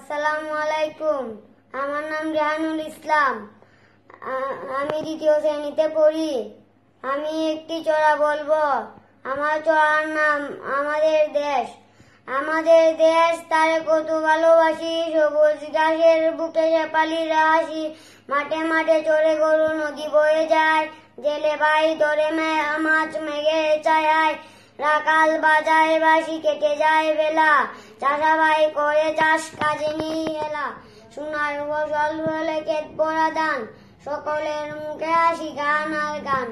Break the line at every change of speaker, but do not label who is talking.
আসসালামু আলাইকুম আমার নাম রেহানুল ইসলাম আমি দ্বিতীয় শ্রেণীতে পড়ি আমি একটি চড়া বলবো আমার চড়ার নাম আমাদের দেশ আমাদের দেশ তারে কত ভালোবাসি সবুজ ঘাসের বুকে শেপালিরা আসি মাঠে মাঠে চড়ে গরু নদী বয়ে যায় জেলে ভাই ধরে মাছ মেঘে চায় রাকাল বাজায় বাসি কেটে যায় বেলা চাষাবাই করে চাষ কাজে নিয়ে এলাম সোনার ফসল বলে কেত পরা দান সকলের মুখে আসি গান আর গান